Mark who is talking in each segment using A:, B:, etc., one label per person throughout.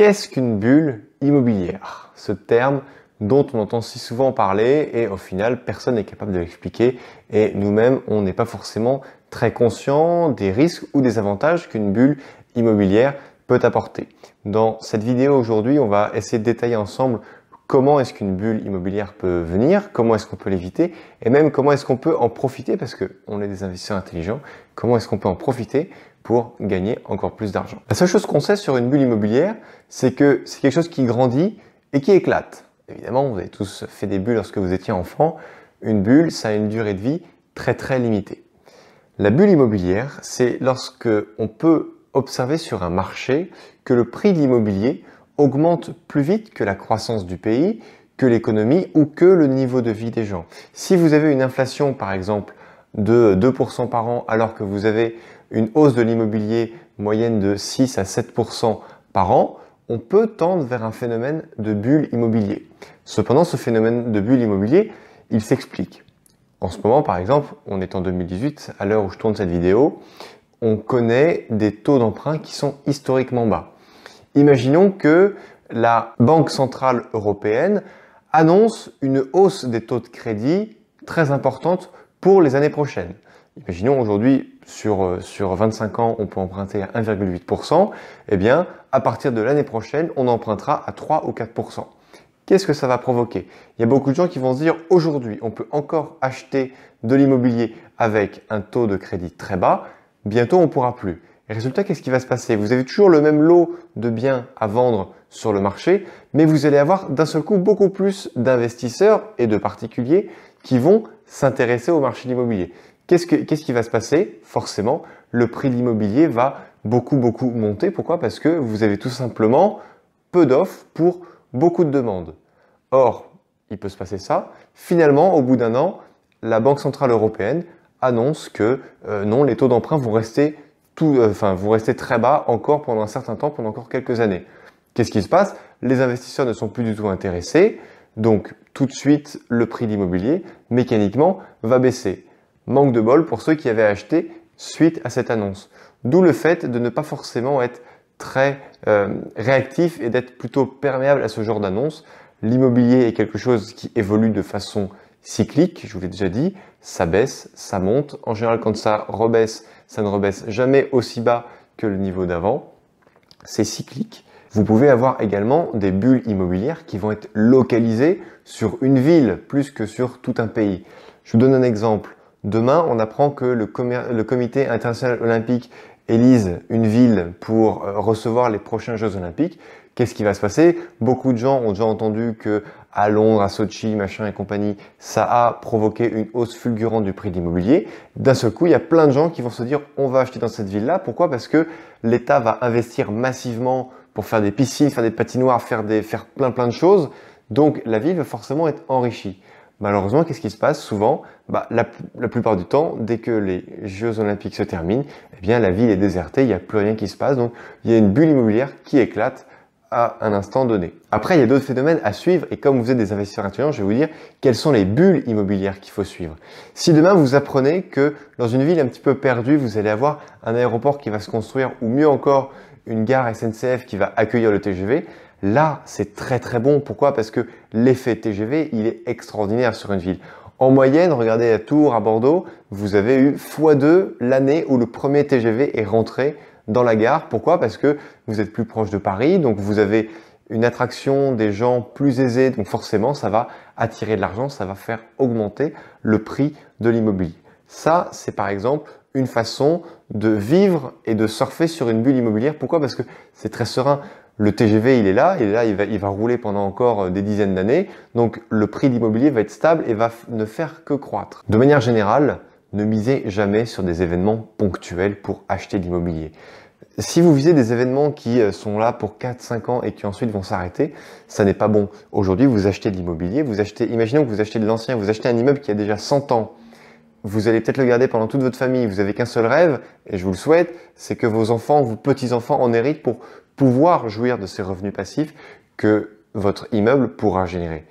A: Qu'est-ce qu'une bulle immobilière Ce terme dont on entend si souvent parler et au final personne n'est capable de l'expliquer et nous-mêmes on n'est pas forcément très conscient des risques ou des avantages qu'une bulle immobilière peut apporter. Dans cette vidéo aujourd'hui on va essayer de détailler ensemble comment est-ce qu'une bulle immobilière peut venir, comment est-ce qu'on peut l'éviter et même comment est-ce qu'on peut en profiter parce qu'on est des investisseurs intelligents, comment est-ce qu'on peut en profiter pour gagner encore plus d'argent. La seule chose qu'on sait sur une bulle immobilière, c'est que c'est quelque chose qui grandit et qui éclate. Évidemment, vous avez tous fait des bulles lorsque vous étiez enfant. Une bulle, ça a une durée de vie très très limitée. La bulle immobilière, c'est lorsque on peut observer sur un marché que le prix de l'immobilier augmente plus vite que la croissance du pays, que l'économie ou que le niveau de vie des gens. Si vous avez une inflation, par exemple, de 2% par an alors que vous avez une hausse de l'immobilier moyenne de 6 à 7 par an, on peut tendre vers un phénomène de bulle immobilier. Cependant, ce phénomène de bulle immobilier, il s'explique. En ce moment, par exemple, on est en 2018, à l'heure où je tourne cette vidéo, on connaît des taux d'emprunt qui sont historiquement bas. Imaginons que la Banque Centrale Européenne annonce une hausse des taux de crédit très importante pour les années prochaines. Imaginons aujourd'hui, sur, 25 euh, ans, on peut emprunter à 1,8%, eh bien, à partir de l'année prochaine, on empruntera à 3 ou 4%. Qu'est-ce que ça va provoquer Il y a beaucoup de gens qui vont se dire, aujourd'hui, on peut encore acheter de l'immobilier avec un taux de crédit très bas, bientôt on ne pourra plus. résultat, qu'est-ce qui va se passer Vous avez toujours le même lot de biens à vendre sur le marché, mais vous allez avoir d'un seul coup beaucoup plus d'investisseurs et de particuliers qui vont s'intéresser au marché de l'immobilier. Qu'est-ce, qui va se passer Forcément, le prix de l'immobilier va beaucoup, beaucoup monter. Pourquoi Parce que vous avez tout simplement peu d'offres pour beaucoup de demandes. Or, il peut se passer ça. Finalement, au bout d'un an, la Banque Centrale Européenne annonce que euh, non, les taux d'emprunt euh, vont rester très bas encore pendant un certain temps, pendant encore quelques années. Qu'est-ce qui se passe Les investisseurs ne sont plus du tout intéressés. Donc tout de suite, le prix de l'immobilier, mécaniquement, va baisser. Manque de bol pour ceux qui avaient acheté suite à cette annonce. D'où le fait de ne pas forcément être très euh, réactif et d'être plutôt perméable à ce genre d'annonce. L'immobilier est quelque chose qui évolue de façon cyclique, je vous l'ai déjà dit, ça baisse, ça monte. En général, quand ça rebaisse, ça ne rebaisse jamais aussi bas que le niveau d'avant. C'est cyclique. Vous pouvez avoir également des bulles immobilières qui vont être localisées sur une ville plus que sur tout un pays. Je vous donne un exemple. Demain, on apprend que le, comité international olympique élise une ville pour euh, recevoir les prochains Jeux olympiques. Qu'est-ce qui va se passer Beaucoup de gens ont déjà entendu que à Londres, à Sochi, machin et compagnie, ça a provoqué une hausse fulgurante du prix de l'immobilier. D'un seul coup, il y a plein de gens qui vont se dire on va acheter dans cette ville-là. Pourquoi Parce que l'État va investir massivement pour faire des piscines, faire des patinoires, faire, des, plein plein de choses. Donc la ville va forcément être enrichie. Malheureusement, qu'est-ce qui se passe souvent bah, la, plupart du temps, dès que les Jeux Olympiques se terminent, eh bien la ville est désertée, il n'y a plus rien qui se passe, donc il y a une bulle immobilière qui éclate à un instant donné. Après, il y a d'autres phénomènes à suivre et comme vous êtes des investisseurs intelligents, je vais vous dire quelles sont les bulles immobilières qu'il faut suivre. Si demain vous apprenez que dans une ville un petit peu perdue, vous allez avoir un aéroport qui va se construire ou mieux encore une gare SNCF qui va accueillir le TGV, là, c'est très très bon. Pourquoi Parce que l'effet TGV, il est extraordinaire sur une ville. En moyenne, regardez à Tours, à Bordeaux, vous avez eu x2 l'année où le premier TGV est rentré dans la gare. Pourquoi Parce que vous êtes plus proche de Paris, donc vous avez une attraction des gens plus aisés, donc forcément ça va attirer de l'argent, ça va faire augmenter le prix de l'immobilier. Ça, c'est par exemple une façon de vivre et de surfer sur une bulle immobilière. Pourquoi Parce que c'est très serein. Le TGV, il est là, il est là, il va, rouler pendant encore euh, des dizaines d'années. Donc le prix de l'immobilier va être stable et va ne faire que croître. De manière générale, ne misez jamais sur des événements ponctuels pour acheter de l'immobilier. Si vous visez des événements qui euh, sont là pour 4-5 ans et qui ensuite vont s'arrêter, ça n'est pas bon. Aujourd'hui, vous achetez de l'immobilier, vous achetez, imaginons que vous achetez de l'ancien, vous achetez un immeuble qui a déjà 100 ans vous allez peut-être le garder pendant toute votre famille. Vous avez qu'un seul rêve, et je vous le souhaite, c'est que vos enfants, vos petits-enfants en héritent pour pouvoir jouir de ces revenus passifs que votre immeuble pourra générer.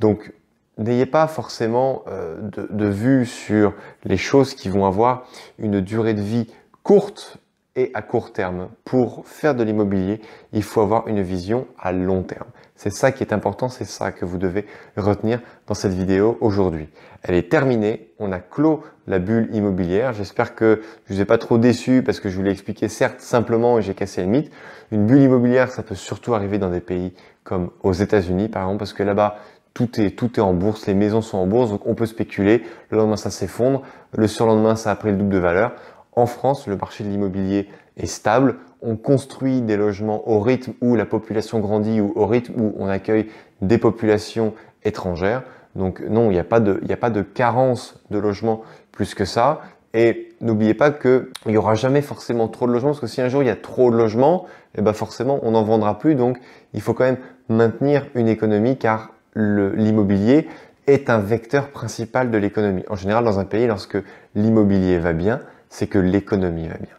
A: Donc, n'ayez pas forcément euh, de, vue sur les choses qui vont avoir une durée de vie courte et à court terme. Pour faire de l'immobilier, il faut avoir une vision à long terme. C'est ça qui est important, c'est ça que vous devez retenir dans cette vidéo aujourd'hui. Elle est terminée, on a clos la bulle immobilière. J'espère que je ne vous ai pas trop déçu parce que je vous l'ai expliqué certes simplement et j'ai cassé le mythe. Une bulle immobilière, ça peut surtout arriver dans des pays comme aux États-Unis par exemple parce que là-bas, tout est, tout est en bourse, les maisons sont en bourse, donc on peut spéculer, le lendemain ça s'effondre, le surlendemain ça a pris le double de valeur. En France, le marché de l'immobilier est stable. On construit des logements au rythme où la population grandit ou au rythme où on accueille des populations étrangères. Donc non, il n'y a, pas de, carence de logements plus que ça. Et n'oubliez pas qu'il n'y aura jamais forcément trop de logements, parce que si un jour il y a trop de logements, eh ben, forcément on n'en vendra plus. Donc il faut quand même maintenir une économie, car l'immobilier est un vecteur principal de l'économie. En général, dans un pays, lorsque l'immobilier va bien, c'est que l'économie va bien.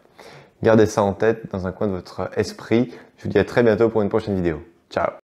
A: Gardez ça en tête dans un coin de votre esprit. Je vous dis à très bientôt pour une prochaine vidéo. Ciao